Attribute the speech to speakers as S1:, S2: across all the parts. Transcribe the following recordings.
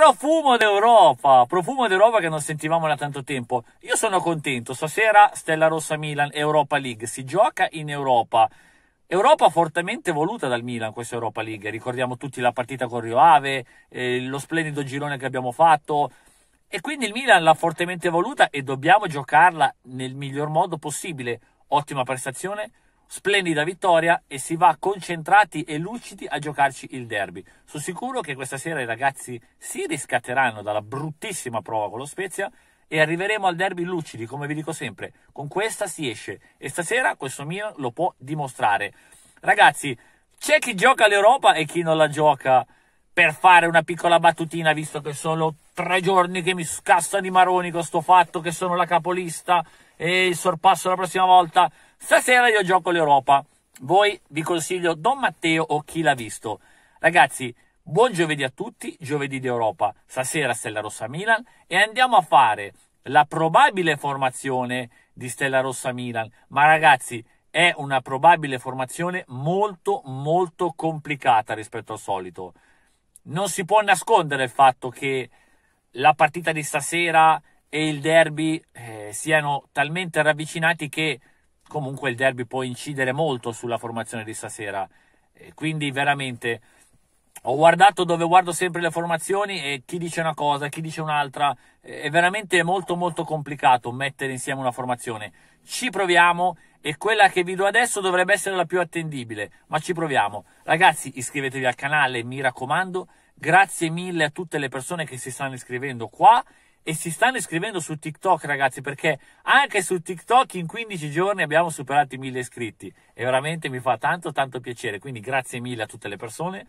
S1: Profumo d'Europa, profumo d'Europa che non sentivamo da tanto tempo. Io sono contento, stasera Stella Rossa Milan, Europa League, si gioca in Europa. Europa fortemente voluta dal Milan, questa Europa League. Ricordiamo tutti la partita con Rio Ave, eh, lo splendido girone che abbiamo fatto. E quindi il Milan l'ha fortemente voluta e dobbiamo giocarla nel miglior modo possibile. Ottima prestazione, Splendida vittoria e si va concentrati e lucidi a giocarci il derby. Sono sicuro che questa sera i ragazzi si riscatteranno dalla bruttissima prova con lo Spezia e arriveremo al derby lucidi, come vi dico sempre. Con questa si esce e stasera questo Milan lo può dimostrare. Ragazzi, c'è chi gioca l'Europa e chi non la gioca per fare una piccola battutina, visto che sono tre giorni che mi scassa di maroni con sto fatto che sono la capolista e il sorpasso la prossima volta. Stasera io gioco l'Europa. Voi vi consiglio Don Matteo o chi l'ha visto. Ragazzi, buon giovedì a tutti, giovedì d'Europa, stasera Stella Rossa Milan e andiamo a fare la probabile formazione di Stella Rossa Milan. Ma ragazzi, è una probabile formazione molto molto complicata rispetto al solito. Non si può nascondere il fatto che la partita di stasera e il derby eh, siano talmente ravvicinati che comunque il derby può incidere molto sulla formazione di stasera. Quindi veramente ho guardato dove guardo sempre le formazioni e chi dice una cosa, chi dice un'altra. È veramente molto molto complicato mettere insieme una formazione. Ci proviamo e quella che vi do adesso dovrebbe essere la più attendibile, ma ci proviamo. Ragazzi, iscrivetevi al canale, mi raccomando. Grazie mille a tutte le persone che si stanno iscrivendo qua e si stanno iscrivendo su TikTok, ragazzi, perché anche su TikTok in 15 giorni abbiamo superato i 1000 iscritti e veramente mi fa tanto tanto piacere. Quindi grazie mille a tutte le persone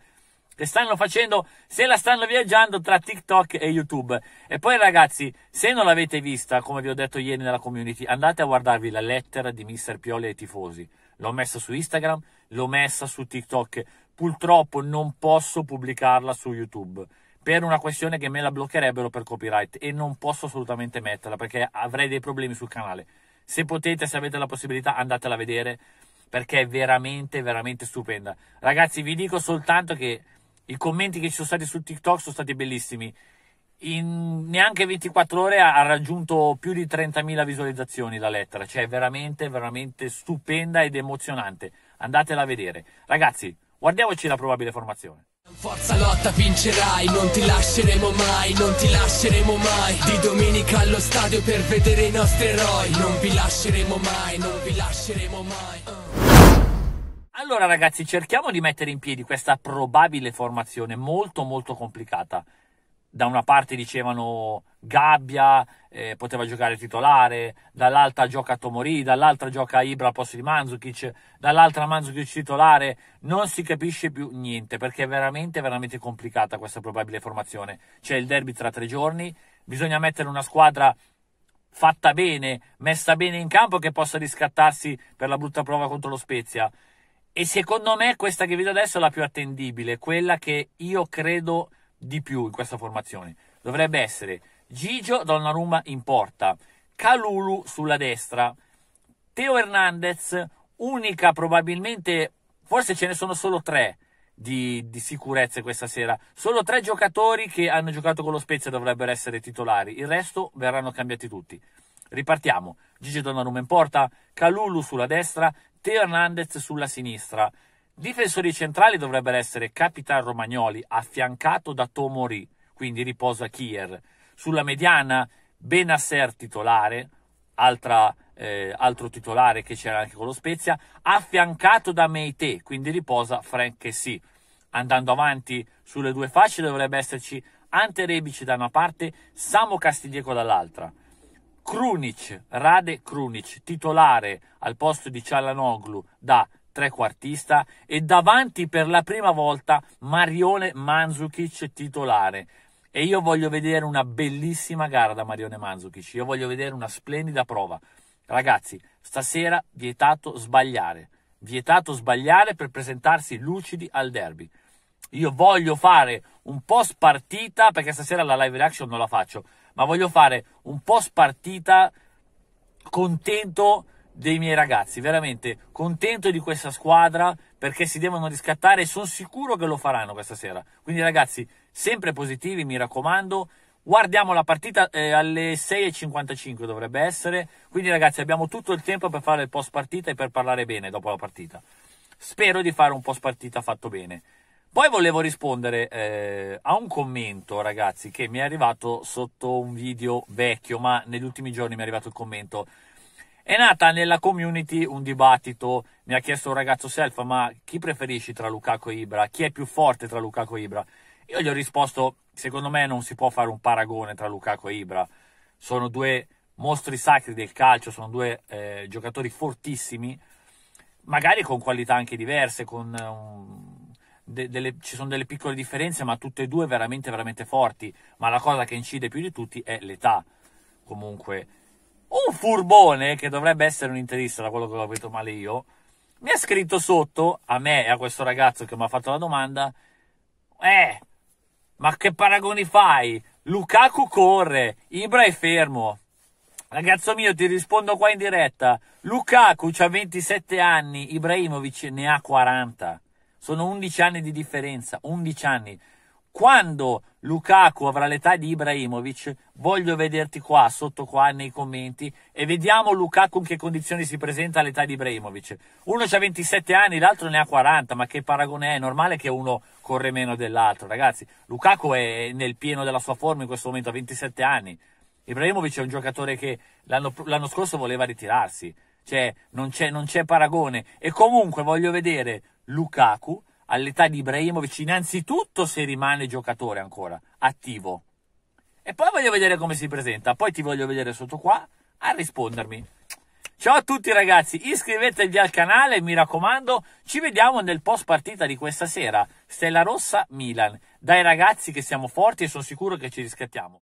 S1: che stanno facendo, se la stanno viaggiando tra TikTok e YouTube. E poi ragazzi, se non l'avete vista, come vi ho detto ieri nella community, andate a guardarvi la lettera di Mister Pioli ai tifosi. L'ho messa su Instagram, l'ho messa su TikTok. Purtroppo non posso pubblicarla su YouTube per una questione che me la bloccherebbero per copyright e non posso assolutamente metterla perché avrei dei problemi sul canale. Se potete, se avete la possibilità, andatela a vedere perché è veramente, veramente stupenda. Ragazzi, vi dico soltanto che i commenti che ci sono stati su TikTok sono stati bellissimi. In neanche 24 ore ha raggiunto più di 30.000 visualizzazioni la lettera, cioè è veramente, veramente stupenda ed emozionante. Andatela a vedere. Ragazzi, guardiamoci la probabile formazione. Forza lotta vincerai, non ti lasceremo mai, non ti lasceremo mai Di domenica allo stadio per vedere i nostri eroi Non vi lasceremo mai, non vi lasceremo mai uh. Allora ragazzi cerchiamo di mettere in piedi questa probabile formazione molto molto complicata da una parte dicevano Gabbia eh, poteva giocare titolare, dall'altra gioca Tomori, dall'altra gioca Ibra al posto di Manzukic, dall'altra Manzukic titolare, non si capisce più niente perché è veramente, veramente complicata questa probabile formazione. C'è il derby tra tre giorni, bisogna mettere una squadra fatta bene, messa bene in campo che possa riscattarsi per la brutta prova contro lo Spezia. E secondo me questa che vedo adesso è la più attendibile, quella che io credo di più in questa formazione. Dovrebbe essere Gigio Donnarumma in porta, Calulu sulla destra, Teo Hernandez, unica probabilmente, forse ce ne sono solo tre di, di, sicurezze questa sera. Solo tre giocatori che hanno giocato con lo Spezia dovrebbero essere titolari, il resto verranno cambiati tutti. Ripartiamo. Gigio Donnarumma in porta, Calulu sulla destra, Teo Hernandez sulla sinistra, Difensori centrali dovrebbero essere Capitan Romagnoli, affiancato da Tomori, quindi riposa Kier. Sulla mediana Benasser titolare, altra, eh, altro titolare che c'era anche con lo Spezia, affiancato da Meite, quindi riposa Frank Sì. Andando avanti sulle due fasce dovrebbe esserci Ante Rebic da una parte, Samo Castiglieco dall'altra. Krunic, Rade Krunic, titolare al posto di Cialanoglu da trequartista e davanti per la prima volta Marione Manzukic titolare. E io voglio vedere una bellissima gara da Marione Manzukic, io voglio vedere una splendida prova. Ragazzi, stasera vietato sbagliare, vietato sbagliare per presentarsi lucidi al derby. Io voglio fare un po' spartita, perché stasera la live reaction non la faccio, ma voglio fare un po' spartita contento dei miei ragazzi, veramente contento di questa squadra perché si devono riscattare e sono sicuro che lo faranno questa sera. Quindi ragazzi, sempre positivi, mi raccomando. Guardiamo la partita eh, alle 6.55 dovrebbe essere, quindi ragazzi abbiamo tutto il tempo per fare il post partita e per parlare bene dopo la partita. Spero di fare un post partita fatto bene. Poi volevo rispondere eh, a un commento, ragazzi, che mi è arrivato sotto un video vecchio, ma negli ultimi giorni mi è arrivato il commento è nata nella community un dibattito, mi ha chiesto un ragazzo self, ma chi preferisci tra Lukaku e Ibra? Chi è più forte tra Lukaku e Ibra? Io gli ho risposto, secondo me non si può fare un paragone tra Lukaku e Ibra, sono due mostri sacri del calcio, sono due eh, giocatori fortissimi, magari con qualità anche diverse, con, um, de- delle, ci sono delle piccole differenze, ma tutte e due veramente, veramente forti, ma la cosa che incide più di tutti è l'età, comunque un furbone, che dovrebbe essere un interista da quello che ho capito male io, mi ha scritto sotto, a me e a questo ragazzo che mi ha fatto la domanda, eh, ma che paragoni fai? Lukaku corre, Ibra è fermo. Ragazzo mio, ti rispondo qua in diretta. Lukaku ha 27 anni, Ibrahimovic ne ha 40. Sono 11 anni di differenza, 11 anni quando Lukaku avrà l'età di Ibrahimovic, voglio vederti qua, sotto qua nei commenti, e vediamo Lukaku in che condizioni si presenta all'età di Ibrahimovic. Uno ha 27 anni, l'altro ne ha 40, ma che paragone è? È normale che uno corre meno dell'altro, ragazzi. Lukaku è nel pieno della sua forma in questo momento, ha 27 anni. Ibrahimovic è un giocatore che l'anno, l'anno scorso voleva ritirarsi, cioè non c'è, non c'è paragone. E comunque voglio vedere Lukaku all'età di Ibrahimovic, innanzitutto se rimane giocatore ancora, attivo. E poi voglio vedere come si presenta, poi ti voglio vedere sotto qua a rispondermi. Ciao a tutti ragazzi, iscrivetevi al canale, mi raccomando, ci vediamo nel post partita di questa sera, Stella Rossa Milan. Dai ragazzi che siamo forti e sono sicuro che ci riscattiamo.